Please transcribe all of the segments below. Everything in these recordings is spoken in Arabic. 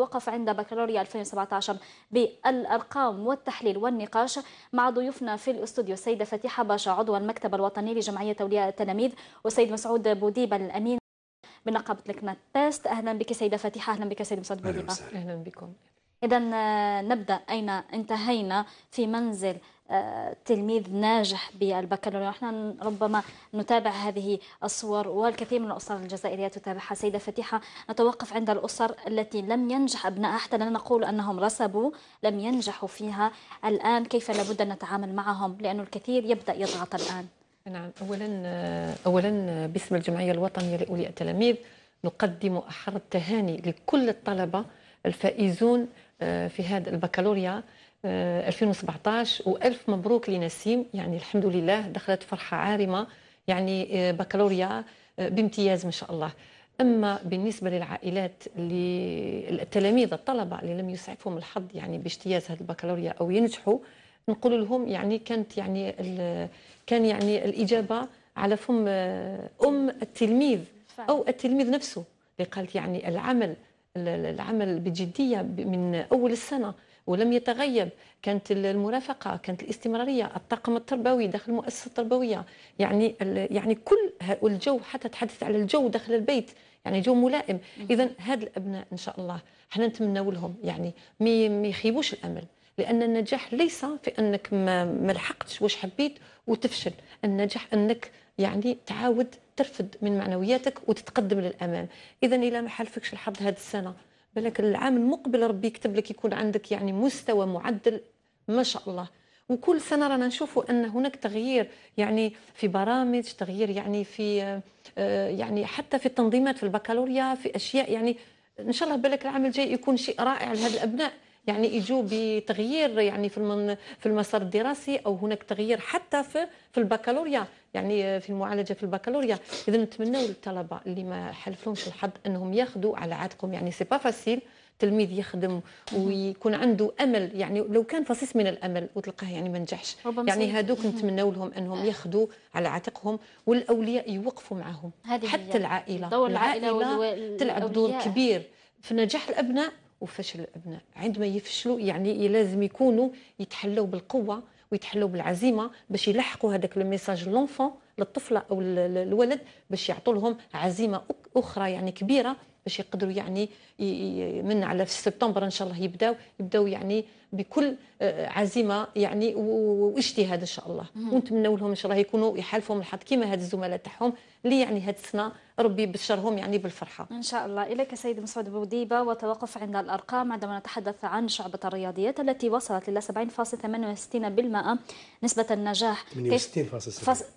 وقف عند بكالوريا 2017 بالأرقام والتحليل والنقاش مع ضيوفنا في الاستوديو السيدة فتيحة باشا عضو المكتب الوطني لجمعية أولياء التلاميذ والسيد مسعود بوديبة الأمين بنقابة لكنة تيست أهلا بك سيدة فتيحة أهلا بك سيد مسعود بوديبة أهلا بكم إذا آه، نبدأ أين انتهينا في منزل تلميذ ناجح بالبكالوريا ونحن ربما نتابع هذه الصور والكثير من الأسر الجزائرية تتابعها سيدة فتيحة نتوقف عند الأسر التي لم ينجح أبنائها حتى لا نقول أنهم رسبوا لم ينجحوا فيها الآن كيف لابد أن نتعامل معهم لأن الكثير يبدأ يضغط الآن نعم أولا أولا باسم الجمعية الوطنية لأولياء التلاميذ نقدم أحر التهاني لكل الطلبة الفائزون آه، في هذا البكالوريا 2017 آه، والف مبروك لنسيم يعني الحمد لله دخلت فرحه عارمه يعني آه، بكالوريا آه، بامتياز ما شاء الله اما بالنسبه للعائلات اللي التلاميذ الطلبه اللي لم يسعفهم الحظ يعني باجتياز هذا البكالوريا او ينجحوا نقول لهم يعني كانت يعني كان يعني الاجابه على فم ام التلميذ او التلميذ نفسه اللي قالت يعني العمل العمل بجديه من اول السنه ولم يتغيب كانت المرافقه كانت الاستمراريه الطاقم التربوي داخل المؤسسه التربويه يعني يعني كل الجو حتى تحدثت على الجو داخل البيت يعني جو ملائم اذا هاد الابناء ان شاء الله حنا نتمناو لهم يعني ما يخيبوش الامل لان النجاح ليس في انك ما ملحقتش واش حبيت وتفشل النجاح انك يعني تعاود ترفد من معنوياتك وتتقدم للامام اذا الى ما حالفكش الحظ هذه السنه بالك العام المقبل ربي يكتب لك يكون عندك يعني مستوى معدل ما شاء الله وكل سنه رانا نشوفوا ان هناك تغيير يعني في برامج تغيير يعني في آه، يعني حتى في التنظيمات في البكالوريا في اشياء يعني ان شاء الله بالك العام الجاي يكون شيء رائع لهذه الابناء يعني يجوا بتغيير يعني في في المسار الدراسي او هناك تغيير حتى في في البكالوريا يعني في المعالجه في البكالوريا اذا نتمنوا للطلبه اللي ما حلفلهمش الحظ انهم ياخذوا على عاتقهم يعني سي با فاسيل تلميذ يخدم ويكون عنده امل يعني لو كان فصيص من الامل وتلقاه يعني ما نجحش يعني هذوك نتمنوا لهم انهم ياخذوا على عاتقهم والاولياء يوقفوا معهم حتى العائله دور العائله, العائلة تلعب دور كبير في نجاح الابناء وفشل الابناء عندما يفشلوا يعني لازم يكونوا يتحلوا بالقوه ويتحلوا بالعزيمه باش يلحقوا هذاك لو ميساج للطفله او الولد باش يعطوا لهم عزيمه اخرى يعني كبيره باش يقدروا يعني من على في سبتمبر ان شاء الله يبداو يبداو يعني بكل آه، عزيمه يعني واجتهاد ان شاء الله ونتمنوا لهم ان شاء الله يكونوا يحالفهم الحظ كما هاد الزملاء تاعهم اللي يعني هاد السنه ربي يبشرهم يعني بالفرحه. ان شاء الله اليك سيد مسعود بوديبه وتوقف عند الارقام عندما نتحدث عن شعبة الرياضيات التي وصلت الى 70.68% نسبة النجاح 68.7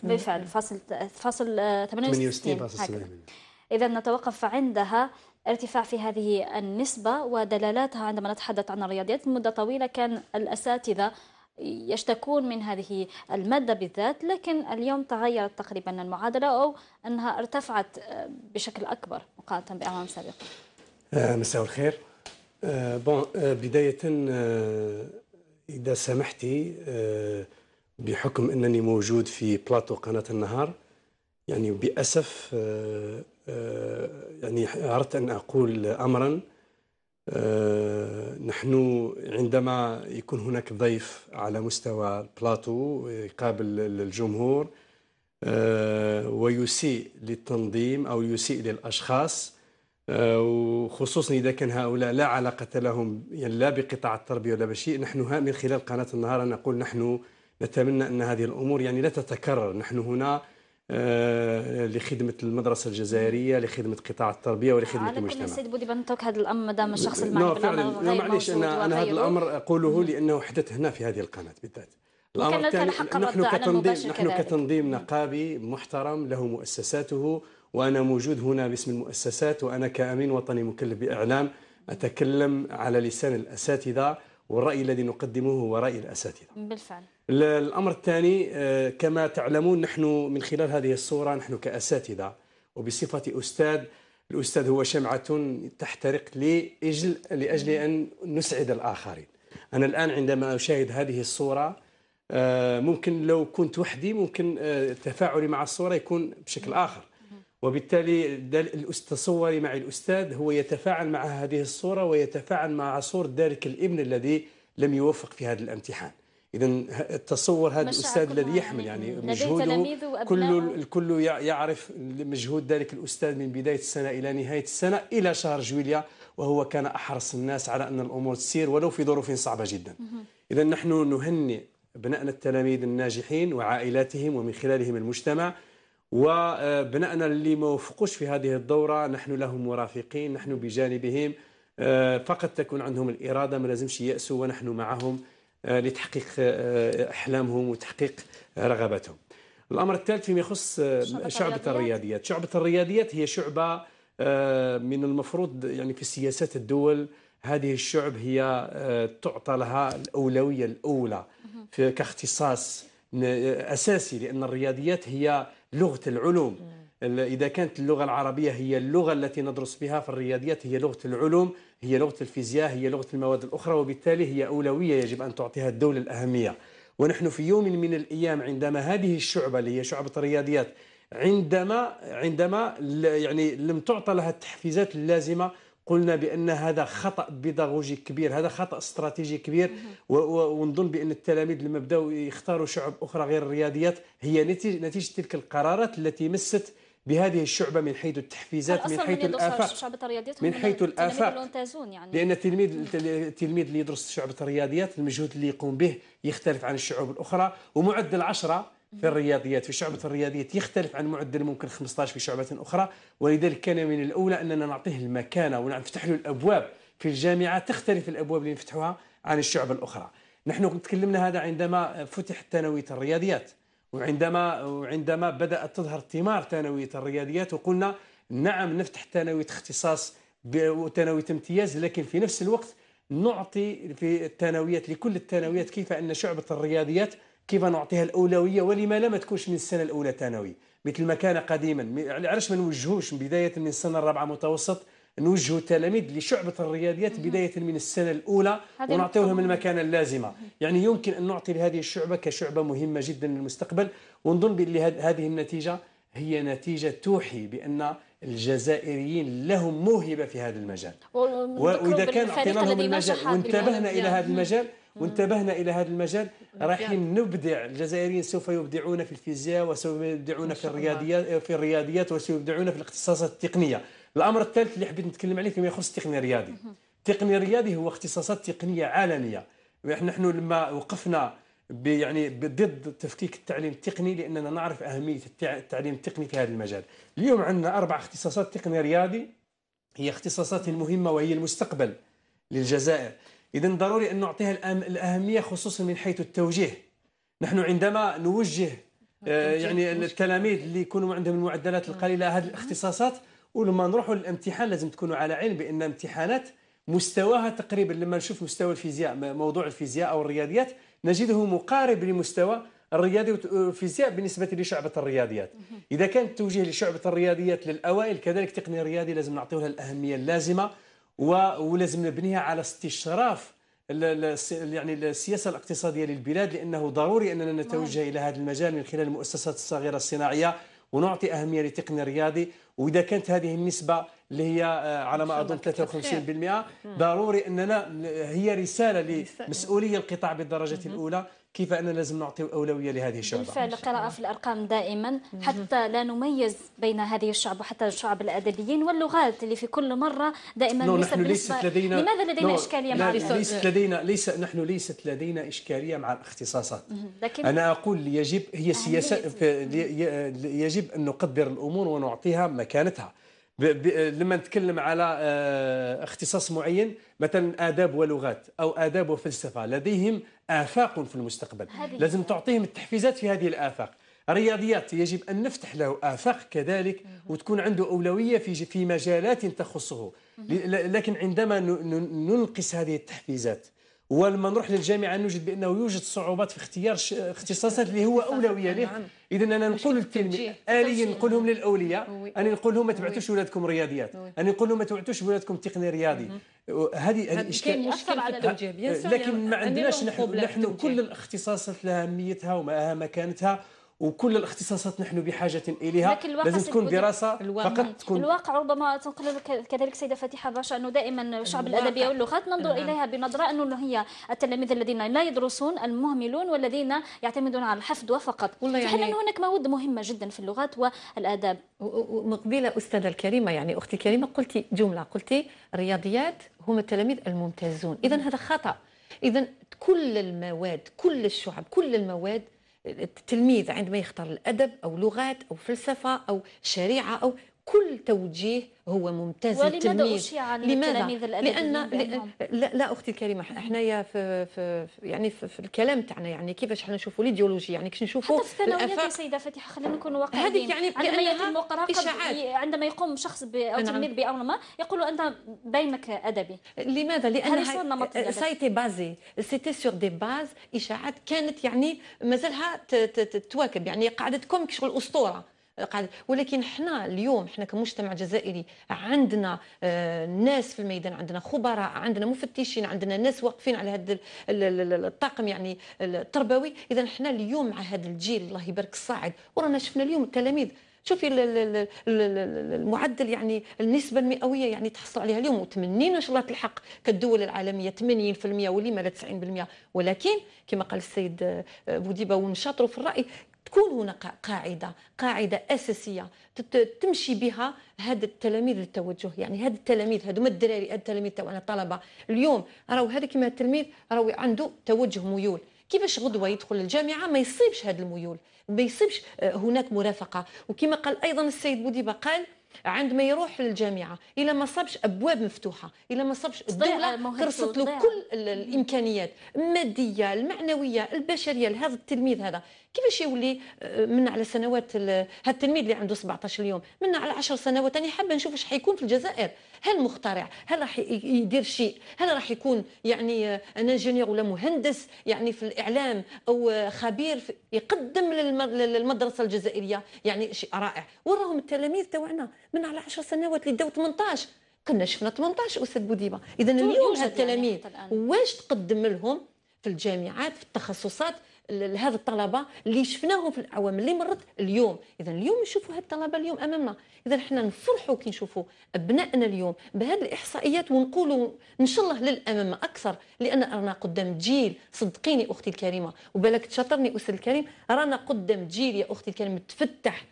بالفعل فاصل فاصل 68, آه، 68. إذا نتوقف عندها ارتفاع في هذه النسبة ودلالاتها عندما نتحدث عن الرياضيات مدة طويلة كان الأساتذة يشتكون من هذه المادة بالذات لكن اليوم تغيرت تقريبا المعادلة أو أنها ارتفعت آه، بشكل أكبر مقارنة بأعوام سابقة آه، مساء الخير آه، بون بداية إذا سمحتي بحكم أنني موجود في بلاطو قناة النهار يعني بأسف آه، يعني أردت أن أقول أمرا آه، نحن عندما يكون هناك ضيف على مستوى البلاطو يقابل الجمهور آه، ويسيء للتنظيم أو يسيء للأشخاص وخصوصا إذا كان هؤلاء لا علاقة لهم يعني لا بقطاع التربية ولا بشيء نحن من خلال قناة النهار نقول نحن نتمنى أن هذه الأمور يعني لا تتكرر نحن هنا آه، لخدمه المدرسه الجزائريه لخدمه قطاع التربيه ولخدمه المجتمع. على سيد بودي بنتوك هذا الامر دام الشخص المعنى بالامر غير معليش انا انا هذا الامر اقوله لانه حدث هنا في هذه القناه بالذات. الامر الثاني نحن كتنظيم نحن كتنظيم نقابي محترم له مؤسساته وانا موجود هنا باسم المؤسسات وانا كامين وطني مكلف باعلام اتكلم على لسان الاساتذه والرأي الذي نقدمه هو رأي الأساتذة بالفعل الأمر الثاني آه، كما تعلمون نحن من خلال هذه الصورة نحن كأساتذة وبصفة أستاذ الأستاذ هو شمعة تحترق لأجل, لأجل أن نسعد الآخرين أنا الآن عندما أشاهد هذه الصورة آه، ممكن لو كنت وحدي ممكن آه، تفاعلي مع الصورة يكون بشكل آخر وبالتالي تصوري معي الأستاذ هو يتفاعل مع هذه الصورة ويتفاعل مع صورة ذلك الابن الذي لم يوفق في هذا الامتحان إذا تصور هذا الأستاذ الذي يحمل يعني مجهوده كل الكل يعرف مجهود ذلك الأستاذ من بداية السنة إلى نهاية السنة إلى شهر جويليا وهو كان أحرص الناس على أن الأمور تسير ولو في ظروف صعبة جدا إذا نحن نهنئ أبنائنا التلاميذ الناجحين وعائلاتهم ومن خلالهم المجتمع وبنائنا اللي ما وفقوش في هذه الدورة نحن لهم مرافقين نحن بجانبهم آه، فقط تكون عندهم الإرادة ما لازمش يأسوا ونحن معهم آه، لتحقيق آه، أحلامهم وتحقيق رغباتهم الأمر الثالث فيما يخص شعبة الرياضيات شعبة الرياضيات هي شعبة من المفروض يعني في سياسات الدول هذه الشعب هي تعطى لها الأولوية الأولى كاختصاص اساسي لان الرياضيات هي لغه العلوم اذا كانت اللغه العربيه هي اللغه التي ندرس بها فالرياضيات هي لغه العلوم هي لغه الفيزياء هي لغه المواد الاخرى وبالتالي هي اولويه يجب ان تعطيها الدوله الاهميه ونحن في يوم من الايام عندما هذه الشعبه اللي هي شعبه الرياضيات عندما عندما يعني لم تعطى لها التحفيزات اللازمه قلنا بان هذا خطا بيداغوجي كبير هذا خطا استراتيجي كبير ونظن بان التلاميذ لما بداوا يختاروا شعب اخرى غير الرياضيات هي نتيجه, نتيجة تلك القرارات التي مست بهذه الشعبه من حيث التحفيزات من حيث الافاق من حيث الافاق يعني. لان التلميذ التلميذ اللي يدرس شعبه الرياضيات المجهود اللي يقوم به يختلف عن الشعوب الاخرى ومعدل عشره في الرياضيات في شعبة الرياضيات يختلف عن معدل ممكن 15 في شعبة أخرى ولذلك كان من الأولى أننا نعطيه المكانة ونفتح له الأبواب في الجامعة تختلف الأبواب اللي نفتحها عن الشعب الأخرى نحن تكلمنا هذا عندما فتحت ثانوية الرياضيات وعندما وعندما بدأت تظهر ثمار ثانوية الرياضيات وقلنا نعم نفتح ثانوية اختصاص وثانوية امتياز لكن في نفس الوقت نعطي في الثانويات لكل الثانويات كيف أن شعبة الرياضيات كيف نعطيها الأولوية ولما لا ما تكونش من السنة الأولى ثانوي مثل ما كان قديما يعني علاش ما نوجهوش بداية من السنة الرابعة متوسط نوجهوا التلاميذ لشعبة الرياضيات بداية من السنة الأولى ونعطيو لهم المكانة اللازمة يعني يمكن أن نعطي لهذه الشعبة كشعبة مهمة جدا للمستقبل ونظن بأن هذه النتيجة هي نتيجة توحي بأن الجزائريين لهم موهبة في هذا المجال وإذا كان أعطينا لهم المجال وانتبهنا إلى هذا المجال وانتبهنا إلى هذا المجال راح نبدع الجزائريين سوف يبدعون في الفيزياء وسوف يبدعون في الرياضيات في الرياضيات وسوف يبدعون في الاختصاصات التقنية الأمر الثالث اللي حبيت نتكلم عليه فيما يخص التقنية الرياضي التقني الرياضي هو اختصاصات تقنية عالمية نحن لما وقفنا يعني ضد تفكيك التعليم التقني لاننا نعرف اهميه التعليم التقني في هذا المجال. اليوم عندنا اربع اختصاصات تقني رياضي هي اختصاصات مهمه وهي المستقبل للجزائر. إذا ضروري أن نعطيها الأهمية خصوصا من حيث التوجيه نحن عندما نوجه آه، يعني التلاميذ اللي يكونوا عندهم المعدلات نعم. القليلة هذه نعم. الاختصاصات ولما نروحوا للامتحان لازم تكونوا على علم بأن امتحانات مستواها تقريبا لما نشوف مستوى الفيزياء موضوع الفيزياء أو الرياضيات نجده مقارب لمستوى الرياضي والفيزياء بالنسبة لشعبة الرياضيات إذا كان التوجيه لشعبة الرياضيات للأوائل كذلك تقني الرياضي لازم نعطيه الأهمية اللازمة ولازم نبنيها على استشراف يعني السياسه الاقتصاديه للبلاد لانه ضروري اننا نتوجه نعم. الى هذا المجال من خلال المؤسسات الصغيره الصناعيه ونعطي اهميه للتقني الرياضي واذا كانت هذه النسبه اللي هي آه، على ما اظن 53% ضروري اننا هي رساله لمسؤولي القطاع بالدرجه الاولى كيف أننا لازم نعطي أولوية لهذه الشعب بالفعل القراءة في الأرقام دائما حتى لا نميز بين هذه الشعب وحتى الشعب الأدبيين واللغات اللي في كل مرة دائما نحن بالنسبة... ليست لدينا لماذا لدينا إشكالية مع ليست لدينا ليس نحن ليست لدينا إشكالية مع الاختصاصات لكن أنا أقول يجب هي سياسة يجب أن نقدر الأمور ونعطيها مكانتها لما نتكلم على آه، اختصاص معين مثلا آداب ولغات أو آداب وفلسفة لديهم آفاق في المستقبل لازم تعطيهم التحفيزات في هذه الآفاق الرياضيات يجب أن نفتح له آفاق كذلك وتكون عنده أولوية في في مجالات تخصه لكن عندما ننقص هذه التحفيزات ولما نروح للجامعه نوجد بانه يوجد صعوبات في اختيار اختصاصات اللي هو اولويه له نعم. اذا انا نقول للتلميذ اليا نقول لهم للاولياء نعم. نعم. اني نقول لهم ما تبعتوش ولادكم رياضيات اني نقول لهم ما تبعتوش ولادكم تقني رياضي هذه هذه اشكال مشكل على التوجيه آه، لكن ما عندناش نحن, نحن كل الاختصاصات لها اهميتها وما مكانتها وكل الاختصاصات نحن بحاجه اليها لكن الواقع لازم تكون دراسه الواقع. فقط تكون الواقع ربما تنقل لك كذلك سيده فاتحه باشا انه دائما شعب الادبيه واللغات ننظر نعم. اليها بنظره انه هي التلاميذ الذين لا يدرسون المهملون والذين يعتمدون على الحفظ وفقط والله يعني حين هناك مواد مهمه جدا في اللغات والاداب ومقبلة استاذه الكريمه يعني اختي الكريمه قلتي جمله قلتي الرياضيات هم التلاميذ الممتازون اذا هذا خطا اذا كل المواد كل الشعب كل المواد التلميذ عندما يختار الادب او لغات او فلسفه او شريعه او كل توجيه هو ممتاز ولماذا أشيع لماذا؟ لأن لا, لا أختي الكريمة حنايا في, في يعني في, في الكلام تاعنا يعني كيفاش حنا نشوفوا الإيديولوجيا يعني كيفاش نشوفوا حتى في سيدة فتحي خلينا نكونوا واقعيين هذيك يعني عندما يتم مقراقب عندما يقوم شخص أو نعم. تلميذ بأمر ما يقول أنت بينك أدبي لماذا؟ لان سايتي بازي سيتي سور دي باز إشاعات كانت يعني مازالها تواكب يعني قاعدتكم كشغل أسطورة ولكن حنا اليوم حنا كمجتمع جزائري عندنا آه، ناس في الميدان عندنا خبراء عندنا مفتشين عندنا ناس واقفين على هذا الطاقم يعني التربوي اذا حنا اليوم مع هذا الجيل الله يبارك الصاعد ورانا شفنا اليوم التلاميذ شوفي المعدل يعني النسبه المئويه يعني تحصل عليها اليوم وتمنينا ان شاء الله تلحق كالدول العالميه 80% ولما لا 90% ولكن كما قال السيد آه، بوديبه ونشاطروا في الراي تكون هناك قاعدة قاعدة أساسية تمشي بها هاد التلاميذ للتوجه يعني هاد التلاميذ هادو ما الدراري هاد التلاميذ تاعنا الطلبة اليوم راهو هذا كيما التلميذ راهو عنده توجه ميول كيفاش غدوه يدخل الجامعه ما يصيبش هاد الميول ما يصيبش آه، هناك مرافقه وكما قال ايضا السيد بوديبه قال عندما يروح للجامعه الى ما صابش ابواب مفتوحه الى ما صابش طيب، الدوله كرست له كل الامكانيات الماديه المعنويه البشريه لهذا التلميذ هذا كيفاش يولي آه، من على سنوات هذا التلميذ اللي عنده 17 يوم من على 10 سنوات انا حابه نشوف واش حيكون في الجزائر هل مخترع هل راح يدير شيء هل راح يكون يعني ان آه، انجينير ولا مهندس يعني في الاعلام او آه، خبير يقدم للمدرسه الجزائريه يعني شيء رائع وراهم التلاميذ تاعنا من على 10 سنوات اللي داو 18 قلنا شفنا 18 استاذ بوديبه اذا اليوم هالتلاميذ يعني واش تقدم لهم في الجامعات في التخصصات لهذا الطلبه اللي شفناهم في الاعوام اللي مرت اليوم اذا اليوم نشوفوا هاد الطلبه اليوم امامنا اذا حنا نفرحوا كي نشوفوا ابنائنا اليوم بهذه الاحصائيات ونقولوا ان شاء الله للامام اكثر لان رانا قدام جيل صدقيني اختي الكريمه وبالك تشاطرني استاذ الكريم رانا قدام جيل يا اختي الكريمه متفتح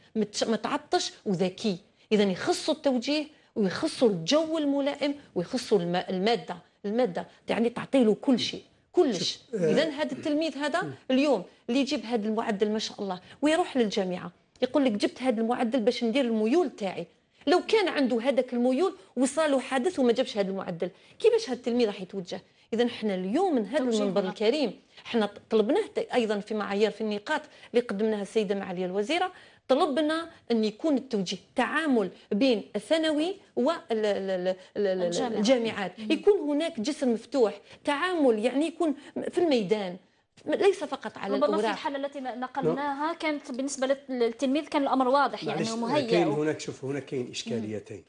متعطش وذكي إذا يخصوا التوجيه ويخصوا الجو الملائم ويخصوا المادة المادة يعني تعطي له كل شيء كلش آه، إذا هذا التلميذ هذا اليوم اللي يجيب هذا المعدل ما شاء الله ويروح للجامعة يقول لك جبت هذا المعدل باش ندير الميول تاعي لو كان عنده هذاك الميول وصاله حادث وما جابش هذا المعدل كيفاش هذا التلميذ راح يتوجه اذا احنا اليوم من هذا المنبر الكريم احنا طلبناه ايضا في معايير في النقاط اللي قدمناها السيده معاليه الوزيره طلبنا أن يكون التوجيه تعامل بين الثانوي والجامعات يكون هناك جسر مفتوح تعامل يعني يكون في الميدان ليس فقط على ربما في الحاله التي نقلناها نعم. كانت بالنسبه للتلميذ كان الامر واضح يعني ومهيئ كاين هناك شوف هناك كاين اشكاليتين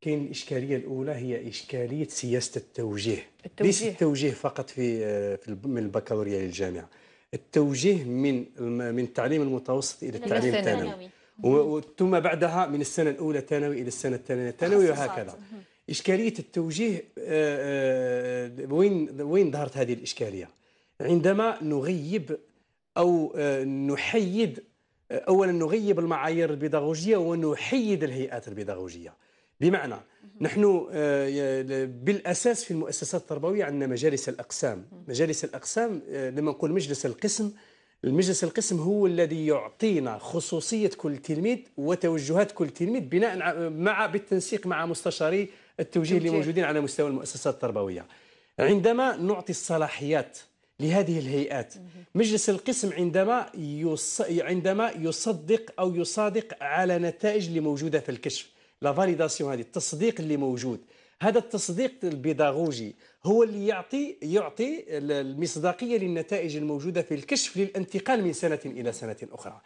كاين الاشكاليه الاولى هي اشكاليه سياسه التوجيه, التوجيه. ليس التوجيه فقط في آه، من البكالوريا للجامعه التوجيه من من التعليم المتوسط الى التعليم الثانوي ثم بعدها من السنه الاولى ثانوي الى السنه الثانيه ثانوي وهكذا اشكاليه التوجيه آه، آه، وين وين ظهرت هذه الاشكاليه عندما نغيب او آه، نحيد اولا نغيب المعايير البيداغوجيه ونحيد الهيئات البيداغوجيه بمعنى نحن آه، بالاساس في المؤسسات التربويه عندنا مجالس الاقسام، مجالس الاقسام آه، لما نقول مجلس القسم المجلس القسم هو الذي يعطينا خصوصيه كل تلميذ وتوجهات كل تلميذ بناء مع بالتنسيق مع مستشاري التوجيه اللي موجودين على مستوى المؤسسات التربويه. عندما نعطي الصلاحيات لهذه الهيئات مجلس القسم عندما عندما يصدق او يصادق على نتائج اللي موجوده في الكشف لا فاليداسيون هذه التصديق اللي موجود هذا التصديق البيداغوجي هو اللي يعطي يعطي المصداقيه للنتائج الموجوده في الكشف للانتقال من سنه الى سنه اخرى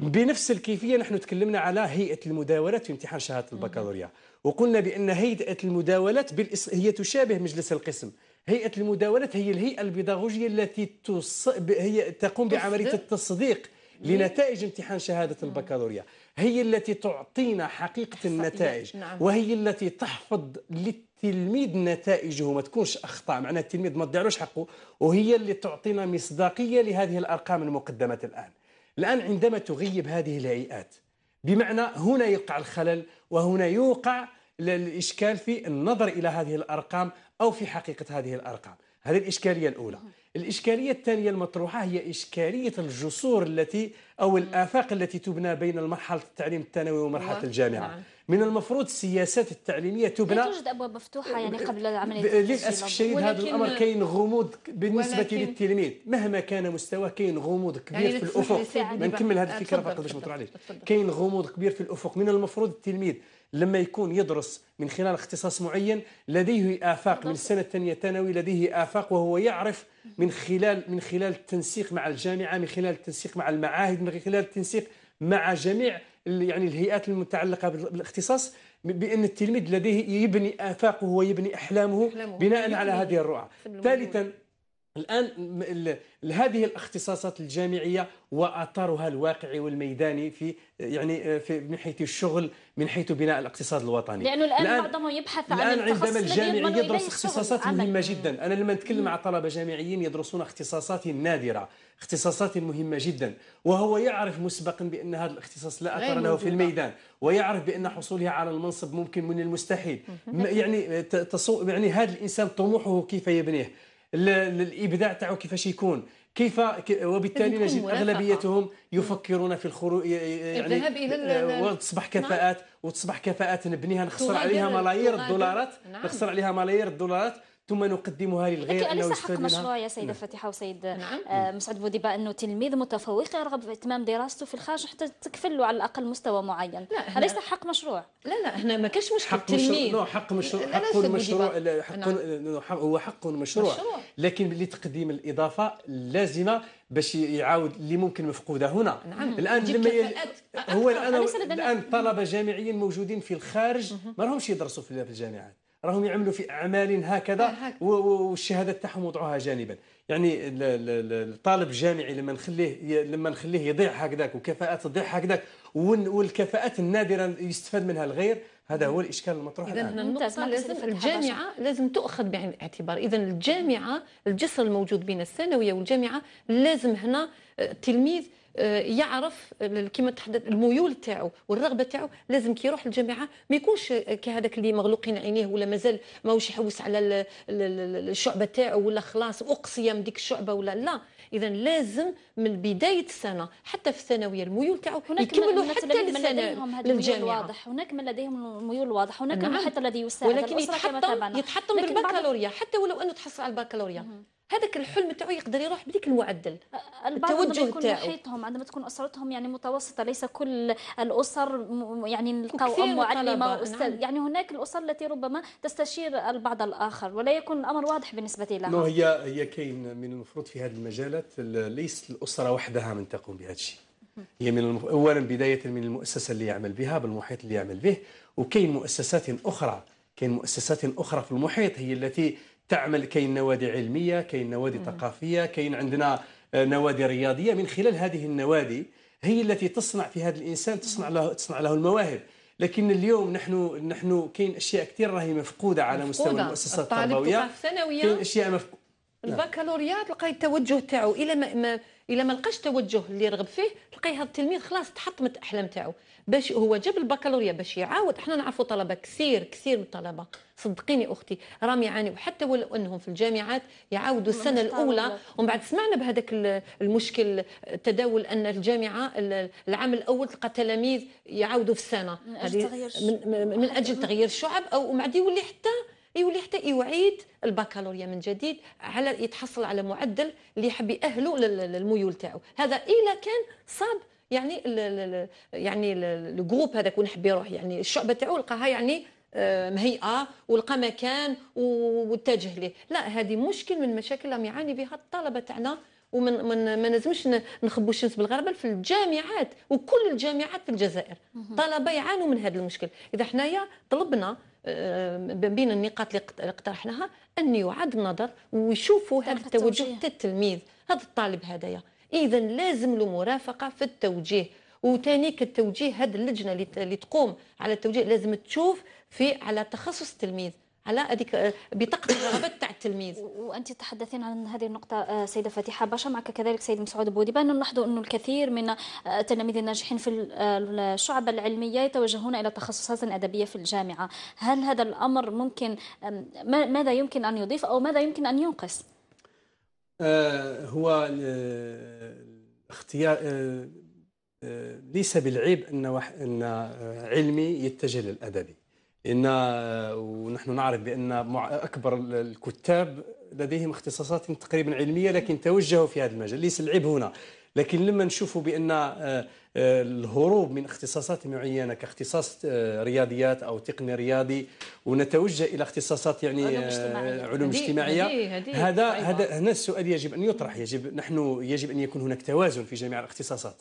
بنفس الكيفيه نحن تكلمنا على هيئه المداولات في امتحان شهاده البكالوريا وقلنا بان هيئه المداولات بالإس... هي تشابه مجلس القسم هيئه المداولات هي الهيئه البيداغوجيه التي تص... هي تقوم بعمليه التصديق لنتائج امتحان شهاده البكالوريا هي التي تعطينا حقيقة النتائج نعم. وهي التي تحفظ للتلميذ نتائجه ما تكونش أخطاء معناها التلميذ ما تضيعلوش حقه وهي اللي تعطينا مصداقية لهذه الأرقام المقدمة الآن الآن عندما تغيب هذه الهيئات بمعنى هنا يقع الخلل وهنا يوقع الإشكال في النظر إلى هذه الأرقام أو في حقيقة هذه الأرقام هذه الإشكالية الأولى الإشكالية الثانية المطروحة هي إشكالية الجسور التي أو الآفاق التي تبنى بين مرحلة التعليم الثانوي ومرحلة الجامعة نعم. من المفروض السياسات التعليمية تبنى لا توجد أبواب مفتوحة يعني قبل عملية للأسف الشديد هذا الأمر كاين غموض بالنسبة للتلميذ مهما كان مستواه كاين غموض كبير يعني في الأفق نكمل هذه الفكرة فقط باش ما عليك كاين غموض كبير في الأفق من المفروض التلميذ لما يكون يدرس من خلال اختصاص معين لديه آفاق من السنة الثانية ثانوي لديه آفاق وهو يعرف من خلال من خلال التنسيق مع الجامعة من خلال التنسيق مع المعاهد من خلال التنسيق مع جميع يعني الهيئات المتعلقة بالاختصاص بأن التلميذ لديه يبني آفاقه ويبني أحلامه, أحلامه بناء على هذه الرؤى ثالثا الآن هذه الاختصاصات الجامعية وأثرها الواقعي والميداني في يعني آه، في من حيث الشغل من حيث بناء الاقتصاد الوطني لأنه الآن, الآن بعضهم يبحث عن الآن عندما الجامعي يدرس اختصاصات مهمة جدا أنا لما نتكلم مع طلبة جامعيين يدرسون اختصاصات نادرة اختصاصات مهمة جدا وهو يعرف مسبقا بأن هذا الاختصاص لا أثر له في الميدان ويعرف بأن حصوله على المنصب ممكن من المستحيل يعني تصو يعني هذا الإنسان طموحه كيف يبنيه الابداع تاعو كيفاش يكون كيف وبالتالي نجد اغلبيتهم يفكرون في الخروج يعني وتصبح نعم. كفاءات وتصبح كفاءات نبنيها نخسر عليها ملايير الدولارات نعم. نخسر عليها ملايير الدولارات ثم نقدمها للغير لكن أليس حق مشروع يا سيدة نعم. فاتحة وسيد نعم. آه مسعود بوديبة أنه تلميذ متفوق يرغب في إتمام دراسته في الخارج حتى تكفل له على الأقل مستوى معين أليس حق مشروع؟ لا لا هنا ما كاش مشكل حق تلميذ مشروع حق مشروع حق مشروع حق نعم. هو حق مشروع, مشروع لكن لتقديم الإضافة اللازمة باش يعاود اللي ممكن مفقوده هنا نعم. الان لما ي... هو الان الان طلبه جامعيين موجودين في الخارج ما لهمش يدرسوا في الجامعات راهم يعملوا في اعمال هكذا آه، والشهاده تاعهم وضعوها جانبا يعني الطالب الجامعي لما نخليه لما نخليه يضيع هكذاك وكفاءات تضيع هكذاك والكفاءات النادره يستفاد منها الغير هذا هو الاشكال المطروح اذا النقطه لازم الجامعه لازم تؤخذ بعين الاعتبار اذا الجامعه الجسر الموجود بين الثانويه والجامعه لازم هنا التلميذ آه، آه، يعرف كما تحدث الميول تاعو والرغبه تاعو لازم كي يروح للجامعه ما يكونش كهذاك اللي مغلوقين عينيه ولا مازال ماهوش يحوس على الشعبه تاعو ولا خلاص اقصي من ديك الشعبه ولا لا اذا لازم من بدايه السنه حتى في الثانويه الميول تاعو يكملوا حتى للسنه للجامعه واضح هناك من لديهم الميول واضح هناك نعم. حتى الذي يساعد ولكن يتحطم يتحطم بالبكالوريا حتى ولو انه تحصل على البكالوريا هذاك الحلم تاعو يقدر يروح بديك المعدل التوجه تاعو محيطهم عندما تكون اسرتهم يعني متوسطه ليس كل الاسر يعني نلقاو ام معلمه واستاذ نعم. يعني هناك الاسر التي ربما تستشير البعض الاخر ولا يكون الامر واضح بالنسبه لها نو هي هي كاين من المفروض في هذه المجالات ليس الاسره وحدها من تقوم بهذا الشيء هي من المف... اولا بدايه من المؤسسه اللي يعمل بها بالمحيط اللي يعمل به وكاين مؤسسات اخرى كاين مؤسسات اخرى في المحيط هي التي تعمل كاين نوادي علميه كاين نوادي ثقافيه كاين عندنا آه، نوادي رياضيه من خلال هذه النوادي هي التي تصنع في هذا الانسان تصنع له تصنع له المواهب لكن اليوم نحن نحن كاين اشياء كثير راهي مفقوده على مفقودة. مستوى المؤسسات التربويه كاين اشياء مفقوده نعم. البكالوريا تلقى التوجه تاعو الى ما الا ما لقاش توجه اللي يرغب فيه تلقاي هذا التلميذ خلاص تحطمت الاحلام تاعو باش هو جاب البكالوريا باش يعاود احنا نعرفوا طلبه كثير كثير من الطلبه صدقيني اختي راهم يعانيوا حتى ولو انهم في الجامعات يعاودوا السنه الاولى ومن بعد سمعنا بهذاك المشكل التداول ان الجامعه العام الاول تلقى تلاميذ يعاودوا في السنه من اجل تغيير, الشعب من اجل تغيير الشعب او بعد يولي حتى يولي حتى يعيد البكالوريا من جديد على يتحصل على معدل اللي يحب يأهله للميول تاعو هذا إلا كان صاب يعني الـ يعني الجروب هذاك ونحب يروح يعني الشعبه تاعو لقاها يعني آه، مهيئه ولقى مكان واتجه ليه لا هذه مشكل من المشاكل اللي يعاني بها الطلبه تاعنا ومن من ما لازمش نخبو الشمس بالغربل في الجامعات وكل الجامعات في الجزائر الطلبه يعانوا من هذا المشكل اذا حنايا طلبنا آه، بين النقاط اللي اقترحناها ان يعاد النظر ويشوفوا هذا التوجه حتى التلميذ هذا الطالب هذايا اذا لازم له مرافقه في التوجيه وثاني التوجيه هذه اللجنه اللي تقوم على التوجيه لازم تشوف في على تخصص التلميذ على هذيك آه، بطاقه الرغبات تاع التلميذ وانت تحدثين عن هذه النقطه آه، سيده فاتحه باشا معك كذلك سيد مسعود بان نلاحظ انه الكثير من آه، التلاميذ الناجحين في الشعب العلميه يتوجهون الى تخصصات ادبيه في الجامعه هل هذا الامر ممكن ماذا يمكن ان يضيف او ماذا يمكن ان ينقص هو اختيار ليس بالعيب ان ان علمي يتجه للادبي إن ونحن نعرف بأن أكبر الكتاب لديهم اختصاصات تقريبا علمية لكن توجهوا في هذا المجال ليس العيب هنا لكن لما نشوفوا بأن آه، آه، الهروب من اختصاصات معينة كاختصاص آه، رياضيات أو تقني رياضي ونتوجه إلى اختصاصات يعني علوم اجتماعية, علوم اجتماعية هدي هدي هذا هذا هنا السؤال يجب أن يطرح يجب نحن يجب أن يكون هناك توازن في جميع الاختصاصات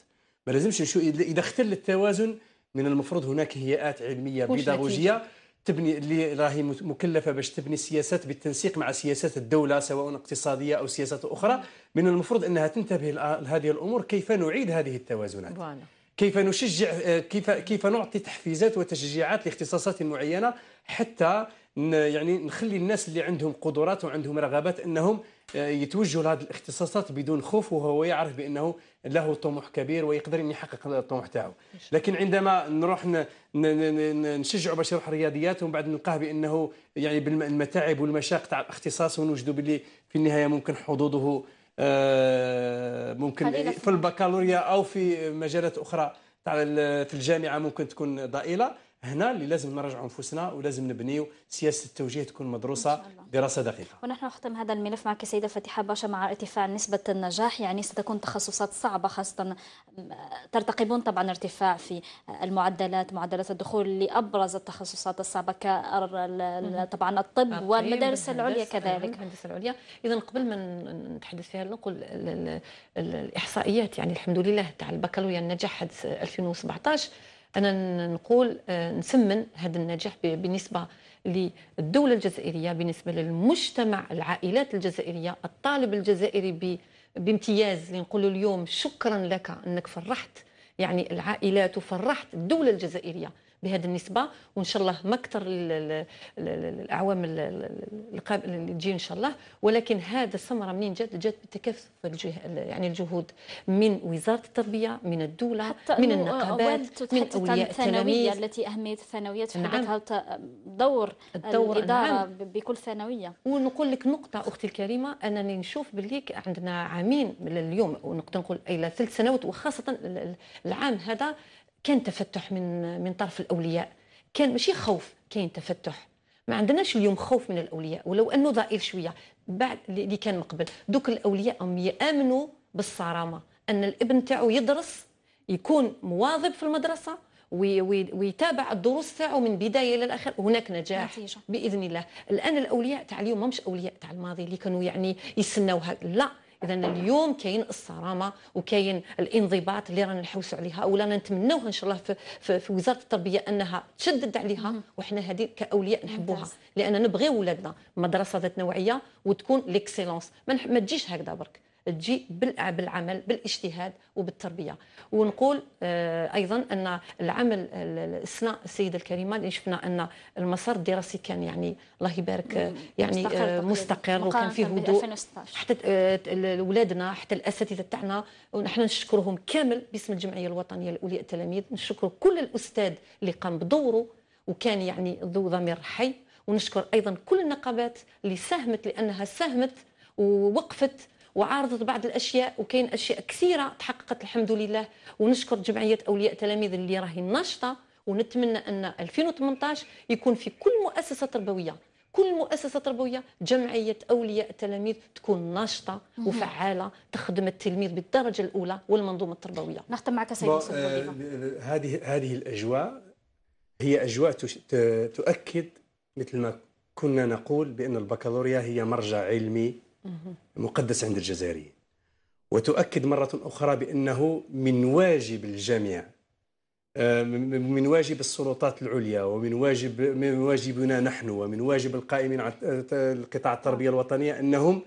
ما لازمش إذا اختل التوازن من المفروض هناك هيئات علميه بيداغوجيه تبني اللي راهي مكلفه باش تبني سياسات بالتنسيق مع سياسات الدوله سواء اقتصاديه او سياسات اخرى من المفروض انها تنتبه لهذه الامور كيف نعيد هذه التوازنات كيف نشجع آه، كيف كيف نعطي تحفيزات وتشجيعات لاختصاصات معينه حتى يعني نخلي الناس اللي عندهم قدرات وعندهم رغبات انهم يتوجه لهذه الاختصاصات بدون خوف وهو يعرف بانه له طموح كبير ويقدر ان يحقق الطموح تاعو لكن عندما نروح نشجع باش يروح الرياضيات ومن بعد نلقاه بانه يعني بالمتاعب والمشاق تاع الاختصاص ونوجدوا باللي في النهايه ممكن حظوظه آه، ممكن في البكالوريا او في مجالات اخرى تاع في الجامعه ممكن تكون ضئيله هنا اللي لازم نراجعوا انفسنا ولازم نبنيو سياسه التوجيه تكون مدروسه دراسه دقيقه. ونحن نختم هذا الملف معك سيده فتيحه باشا مع ارتفاع نسبه النجاح يعني ستكون تخصصات صعبه خاصه ترتقبون طبعا ارتفاع في المعدلات معدلات الدخول لابرز التخصصات الصعبه ك طبعا الطب طيب، والمدارس العليا كذلك. المدارس العليا اذا قبل ما نتحدث فيها نقول الاحصائيات يعني الحمد لله تاع البكالوريا النجاح 2017 انا نقول آه، نسمن هذا النجاح بالنسبه للدوله الجزائريه بالنسبه للمجتمع العائلات الجزائريه الطالب الجزائري بامتياز لنقول نقول اليوم شكرا لك انك فرحت يعني العائلات وفرحت الدوله الجزائريه بهذه النسبه وان شاء الله ما اكثر الاعوام اللي تجي ان شاء الله ولكن هذا الثمره منين جات جات بتكاثف يعني الجهود من وزاره التربيه من الدوله حتى من النقابات من اولياء الثانويه التي اهميه الثانويات في نعم. دور الدور الاداره نعم. بكل ثانويه ونقول لك نقطه اختي الكريمه انني نشوف باللي عندنا عامين من اليوم ونقدر نقول الى ثلاث سنوات وخاصه العام هذا كان تفتح من من طرف الاولياء كان ماشي خوف كاين تفتح ما عندناش اليوم خوف من الاولياء ولو انه ضئيل شويه بعد اللي كان من قبل دوك الاولياء هم يامنوا بالصرامه ان الابن تاعو يدرس يكون مواظب في المدرسه ويتابع الدروس تاعو من بدايه الى الاخر هناك نجاح نتيجة. باذن الله الان الاولياء تاع اليوم مش اولياء تاع الماضي اللي كانوا يعني يسنوها لا اذا اليوم كاين الصرامه وكاين الانضباط اللي رانا نحوسوا عليها ولا نتمنوها ان شاء الله في, في, في وزاره التربيه انها تشدد عليها وحنا هذه كاولياء نحبوها لان نبغي ولادنا مدرسه ذات نوعيه وتكون ليكسيلونس ما تجيش هكذا برك تجي بالعمل بالاجتهاد وبالتربيه ونقول آه، ايضا ان العمل اثناء السيده الكريمه اللي شفنا ان المسار الدراسي كان يعني الله يبارك آه، يعني آه، مستقر, مستقر وكان فيه هدوء حتى اولادنا حتى الاساتذه تاعنا ونحن نشكرهم كامل باسم الجمعيه الوطنيه لاولياء التلاميذ نشكر كل الاستاذ اللي قام بدوره وكان يعني ذو ضمير حي ونشكر ايضا كل النقابات اللي ساهمت لانها ساهمت ووقفت وعارضت بعض الاشياء وكاين اشياء كثيره تحققت الحمد لله ونشكر جمعيه اولياء تلاميذ اللي راهي ناشطه ونتمنى ان 2018 يكون في كل مؤسسه تربويه كل مؤسسه تربويه جمعيه اولياء التلاميذ تكون ناشطه وفعاله تخدم التلميذ بالدرجه الاولى والمنظومه التربويه. نختم معك سيد آه هذه هذه الاجواء هي اجواء تؤكد مثل ما كنا نقول بان البكالوريا هي مرجع علمي مقدس عند الجزائريين وتؤكد مرة أخرى بأنه من واجب الجميع آه، من واجب السلطات العليا ومن واجب من واجبنا نحن ومن واجب القائمين على قطاع التربية الوطنية أنهم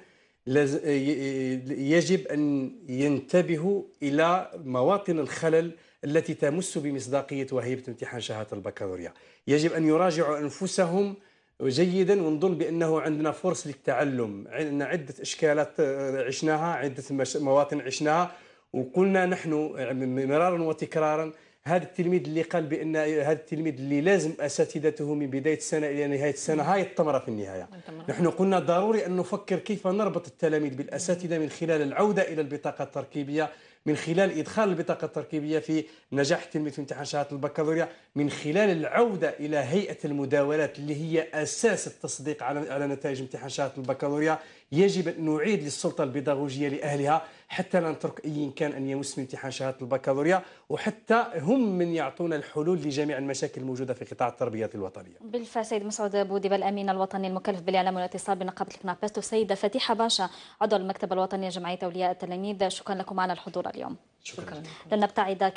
يجب أن ينتبهوا إلى مواطن الخلل التي تمس بمصداقية وهيبة امتحان شهادة البكالوريا يجب أن يراجعوا أنفسهم جيدا ونظن بانه عندنا فرص للتعلم عندنا عده اشكالات آه، عشناها عده مواطن عشناها وقلنا نحن آه، مرارا وتكرارا هذا التلميذ اللي قال بان آه، هذا التلميذ اللي لازم اساتذته من بدايه السنه الى نهايه السنه هاي الثمره في النهايه نحن قلنا ضروري ان نفكر كيف نربط التلاميذ بالاساتذه من خلال العوده الى البطاقه التركيبيه من خلال ادخال البطاقه التركيبيه في نجاح التلميذ في امتحان شهاده البكالوريا من خلال العوده الى هيئه المداولات اللي هي اساس التصديق على على نتائج امتحان شهاده البكالوريا يجب ان نعيد للسلطه البيداغوجيه لاهلها حتى لا نترك أي كان أن يمس امتحان شهادة البكالوريا وحتى هم من يعطونا الحلول لجميع المشاكل الموجودة في قطاع التربية الوطنية بالفعل سيد مسعود بوديب الأمين الوطني المكلف بالإعلام والاتصال بنقابة الكنابست والسيدة فتيحة باشا عضو المكتب الوطني لجمعية أولياء التلاميذ شكرا لكم على الحضور اليوم شكرا, شكرا. لن نبتعد